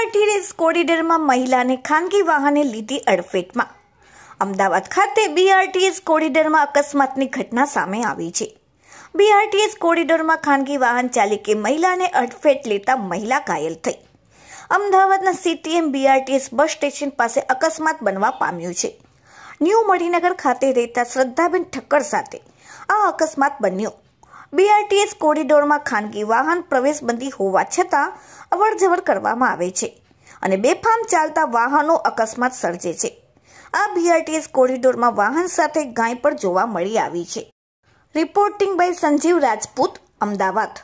NRT race કોરિડોરમાં મહિલાને ખાનગી વાહને લીધી અડફેટમાં અમદાવાદ ખાતે બીઆરટીએસ કોરિડોરમાં અકસ્માતની ઘટના સામે આવી છે બીઆરટીએસ કોરિડોરમાં ખાનગી વાહન ચાલકે મહિલાને અડફેટ લેતા મહિલા ઘાયલ થઈ અમદાવાદના સીટીએમ બીઆરટીએસ બસ સ્ટેશન પાસે અકસ્માત બનવા પામ્યું છે ન્યૂ મણિનગર ખાતે રહેતા શ્રદ્ધાબેન ઠક્કર સાથે આ અકસ્માત બન્યો બીઆરટીએસ કોરિડોરમાં ખાનગી વાહન પ્રવેશબંધી હોવા છતાં અવરજવર કરવામાં આવે છે અને બેફામ ચાલતા વાહનો અકસ્માત સર્જે છે આ બીઆરટીએસ કોરિડોરમાં વાહન સાથે ગાય પણ જોવા મળી આવી છે રિપોર્ટિંગ બાય સંજીવ રાજપૂત અમદાવાદ